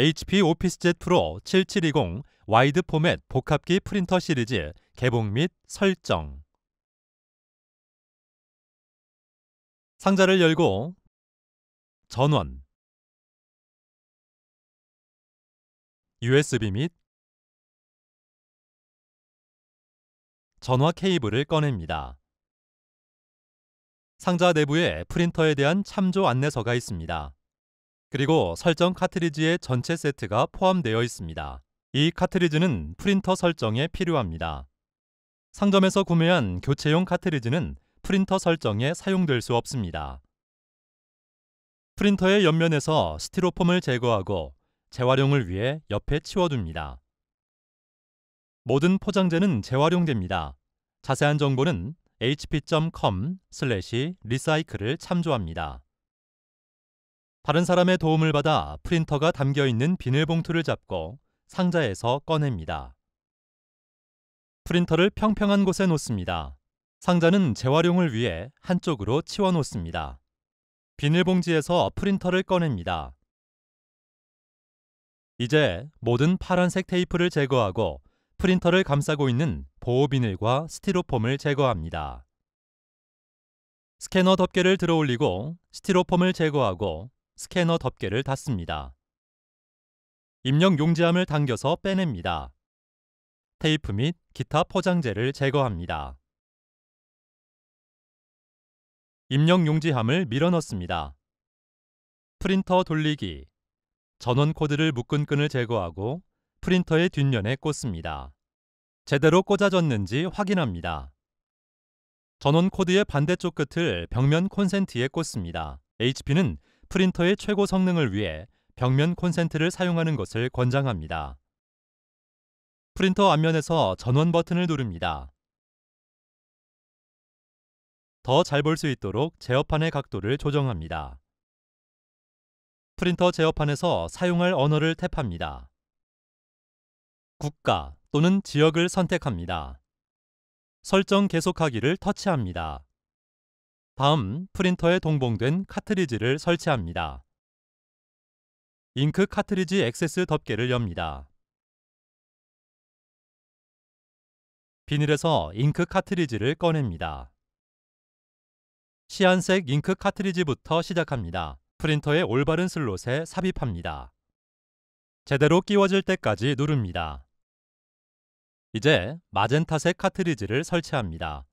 HP 오피스젯 프로 7720 와이드 포맷 복합기 프린터 시리즈 개봉 및 설정 상자를 열고 전원 USB 및 전화 케이블을 꺼냅니다. 상자 내부에 프린터에 대한 참조 안내서가 있습니다. 그리고 설정 카트리지의 전체 세트가 포함되어 있습니다. 이 카트리지는 프린터 설정에 필요합니다. 상점에서 구매한 교체용 카트리지는 프린터 설정에 사용될 수 없습니다. 프린터의 옆면에서 스티로폼을 제거하고 재활용을 위해 옆에 치워둡니다. 모든 포장재는 재활용됩니다. 자세한 정보는 hp.com/recycle을 참조합니다. 다른 사람의 도움을 받아 프린터가 담겨 있는 비닐봉투를 잡고 상자에서 꺼냅니다. 프린터를 평평한 곳에 놓습니다. 상자는 재활용을 위해 한쪽으로 치워 놓습니다. 비닐봉지에서 프린터를 꺼냅니다. 이제 모든 파란색 테이프를 제거하고 프린터를 감싸고 있는 보호비닐과 스티로폼을 제거합니다. 스캐너 덮개를 들어 올리고 스티로폼을 제거하고 스캐너 덮개를 닫습니다. 입력 용지함을 당겨서 빼냅니다. 테이프 및 기타 포장재를 제거합니다. 입력 용지함을 밀어넣습니다. 프린터 돌리기 전원 코드를 묶은 끈을 제거하고 프린터의 뒷면에 꽂습니다. 제대로 꽂아졌는지 확인합니다. 전원 코드의 반대쪽 끝을 벽면 콘센트에 꽂습니다. HP는 프린터의 최고 성능을 위해 벽면 콘센트를 사용하는 것을 권장합니다. 프린터 앞면에서 전원 버튼을 누릅니다. 더 잘 볼 수 있도록 제어판의 각도를 조정합니다. 프린터 제어판에서 사용할 언어를 탭합니다. 국가 또는 지역을 선택합니다. 설정 계속하기를 터치합니다. 다음 프린터에 동봉된 카트리지를 설치합니다. 잉크 카트리지 액세스 덮개를 엽니다. 비닐에서 잉크 카트리지를 꺼냅니다. 시안색 잉크 카트리지부터 시작합니다. 프린터의 올바른 슬롯에 삽입합니다. 제대로 끼워질 때까지 누릅니다. 이제 마젠타색 카트리지를 설치합니다.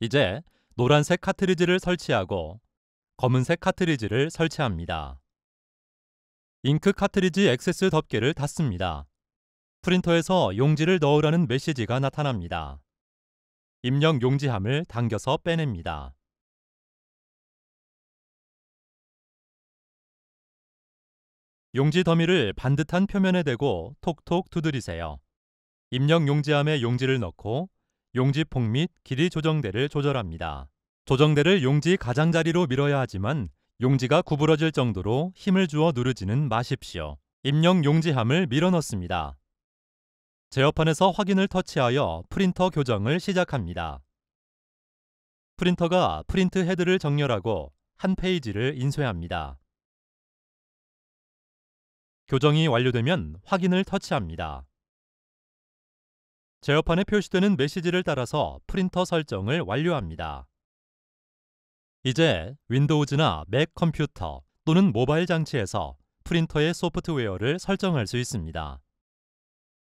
이제 노란색 카트리지를 설치하고 검은색 카트리지를 설치합니다. 잉크 카트리지 액세스 덮개를 닫습니다. 프린터에서 용지를 넣으라는 메시지가 나타납니다. 입력 용지함을 당겨서 빼냅니다. 용지 더미를 반듯한 표면에 대고 톡톡 두드리세요. 입력 용지함에 용지를 넣고 용지 폭 및 길이 조정대를 조절합니다. 조정대를 용지 가장자리로 밀어야 하지만 용지가 구부러질 정도로 힘을 주어 누르지는 마십시오. 입력 용지함을 밀어넣습니다. 제어판에서 확인을 터치하여 프린터 교정을 시작합니다. 프린터가 프린트 헤드를 정렬하고 한 페이지를 인쇄합니다. 교정이 완료되면 확인을 터치합니다. 제어판에 표시되는 메시지를 따라서 프린터 설정을 완료합니다. 이제 윈도우즈나 맥 컴퓨터 또는 모바일 장치에서 프린터의 소프트웨어를 설정할 수 있습니다.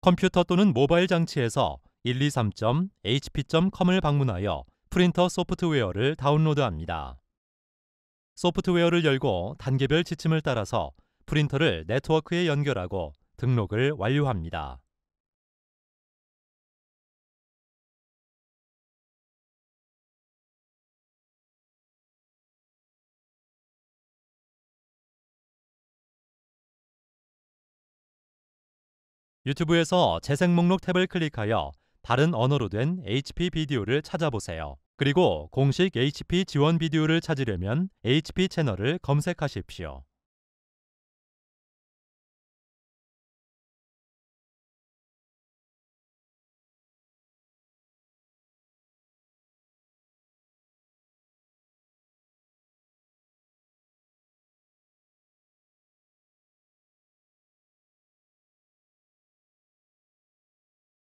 컴퓨터 또는 모바일 장치에서 123.hp.com을 방문하여 프린터 소프트웨어를 다운로드합니다. 소프트웨어를 열고 단계별 지침을 따라서 프린터를 네트워크에 연결하고 등록을 완료합니다. 유튜브에서 재생 목록 탭을 클릭하여 다른 언어로 된 HP 비디오를 찾아보세요. 그리고 공식 HP 지원 비디오를 찾으려면 HP 채널을 검색하십시오.